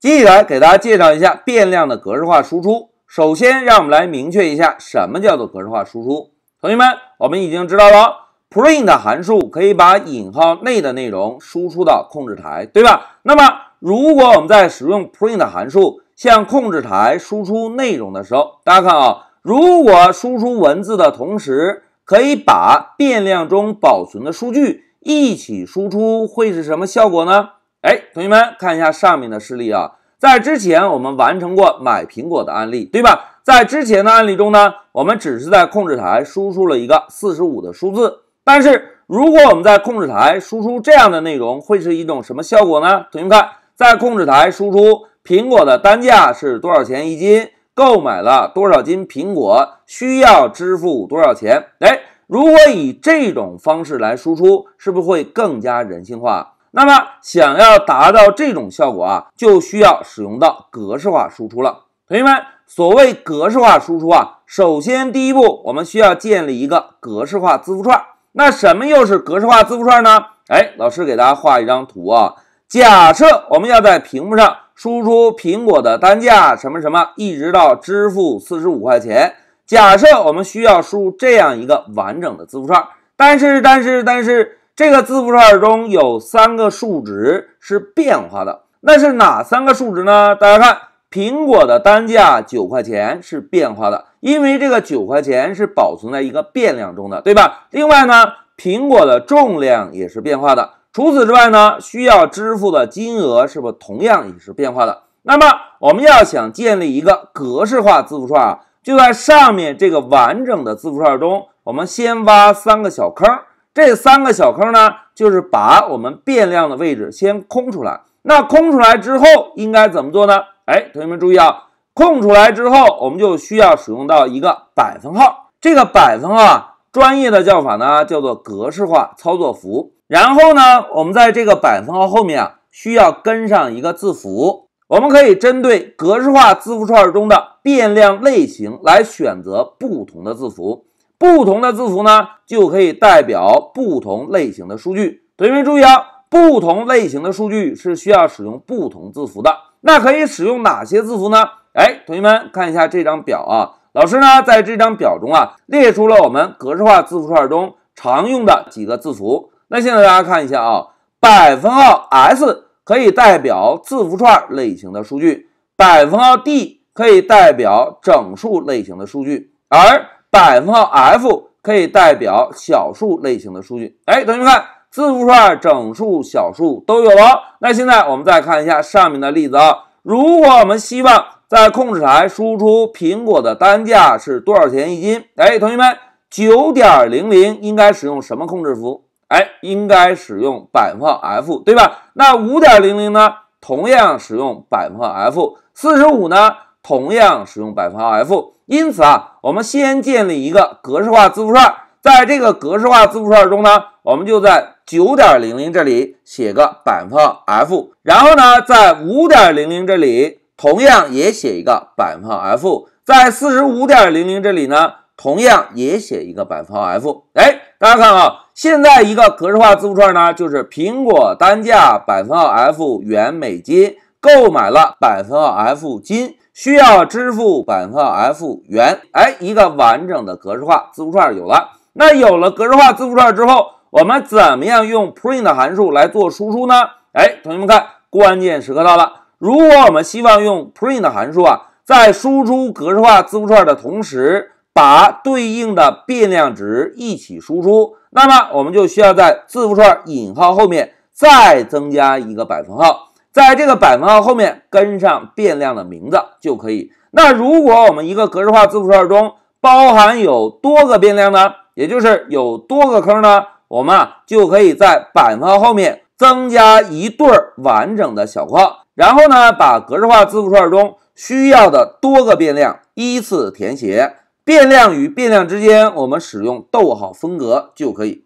接下来给大家介绍一下变量的格式化输出。首先，让我们来明确一下什么叫做格式化输出。同学们，我们已经知道了 print 函数可以把引号内的内容输出到控制台，对吧？那么，如果我们在使用 print 函数向控制台输出内容的时候，大家看啊，如果输出文字的同时可以把变量中保存的数据一起输出，会是什么效果呢？哎，同学们看一下上面的示例啊，在之前我们完成过买苹果的案例，对吧？在之前的案例中呢，我们只是在控制台输出了一个四十五的数字，但是如果我们在控制台输出这样的内容，会是一种什么效果呢？同学们看，在控制台输出苹果的单价是多少钱一斤，购买了多少斤苹果，需要支付多少钱？哎，如果以这种方式来输出，是不是会更加人性化？那么，想要达到这种效果啊，就需要使用到格式化输出了。同学们，所谓格式化输出啊，首先第一步，我们需要建立一个格式化字符串。那什么又是格式化字符串呢？哎，老师给大家画一张图啊。假设我们要在屏幕上输出苹果的单价什么什么，一直到支付四十五块钱。假设我们需要输入这样一个完整的字符串，但是，但是，但是。这个字符串中有三个数值是变化的，那是哪三个数值呢？大家看，苹果的单价九块钱是变化的，因为这个九块钱是保存在一个变量中的，对吧？另外呢，苹果的重量也是变化的。除此之外呢，需要支付的金额是不是同样也是变化的？那么我们要想建立一个格式化字符串啊，就在上面这个完整的字符串中，我们先挖三个小坑。这三个小坑呢，就是把我们变量的位置先空出来。那空出来之后应该怎么做呢？哎，同学们注意啊，空出来之后，我们就需要使用到一个百分号。这个百分号啊，专业的叫法呢叫做格式化操作符。然后呢，我们在这个百分号后面啊，需要跟上一个字符。我们可以针对格式化字符串中的变量类型来选择不同的字符。不同的字符呢，就可以代表不同类型的数据。同学们注意啊，不同类型的数据是需要使用不同字符的。那可以使用哪些字符呢？哎，同学们看一下这张表啊。老师呢，在这张表中啊，列出了我们格式化字符串中常用的几个字符。那现在大家看一下啊，百分号 S 可以代表字符串类型的数据，百分号 D 可以代表整数类型的数据，而百分号 F 可以代表小数类型的数据。哎，同学们看，字符串、整数、小数都有了。那现在我们再看一下上面的例子啊。如果我们希望在控制台输出苹果的单价是多少钱一斤？哎，同学们，九点零零应该使用什么控制符？哎，应该使用百分号 F，对吧？那五点零零呢？同样使用百分号 F。四十五呢？同样使用百分号 F，因此啊，我们先建立一个格式化字符串，在这个格式化字符串中呢，我们就在九点零零这里写个百分号 F，然后呢，在五点零零这里同样也写一个百分号 F，在四十五点零零这里呢，同样也写一个百分号 F。哎，大家看啊，现在一个格式化字符串呢，就是苹果单价百分号 F 元美金购买了百分号 F 金。需要支付百分号 f 元，哎，一个完整的格式化字符串有了。那有了格式化字符串之后，我们怎么样用 print 函数来做输出呢？哎，同学们看，关键时刻到了。如果我们希望用 print 函数啊，在输出格式化字符串的同时，把对应的变量值一起输出，那么我们就需要在字符串引号后面再增加一个百分号。在这个百分号后面跟上变量的名字就可以。那如果我们一个格式化字符串中包含有多个变量呢？也就是有多个坑呢？我们啊就可以在百分号后面增加一对完整的小括号，然后呢把格式化字符串中需要的多个变量依次填写，变量与变量之间我们使用逗号分隔就可以。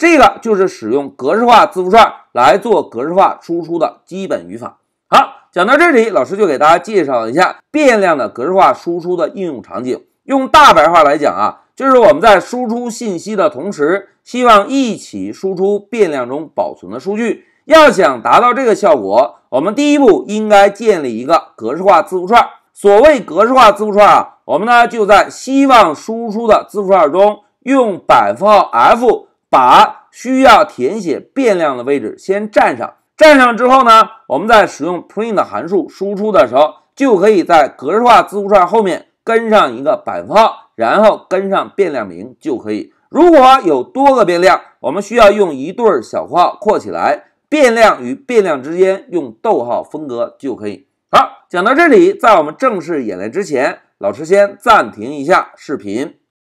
这个就是使用格式化字符串来做格式化输出的基本语法。好，讲到这里，老师就给大家介绍一下变量的格式化输出的应用场景。用大白话来讲啊，就是我们在输出信息的同时，希望一起输出变量中保存的数据。要想达到这个效果，我们第一步应该建立一个格式化字符串。所谓格式化字符串啊，我们呢就在希望输出的字符串中用百分号 f。把需要填写变量的位置先占上，占上之后呢，我们在使用 print 函数输出的时候，就可以在格式化字符串后面跟上一个百分号，然后跟上变量名就可以。如果有多个变量，我们需要用一对小括号括起来，变量与变量之间用逗号分隔就可以。好，讲到这里，在我们正式演练之前，老师先暂停一下视频。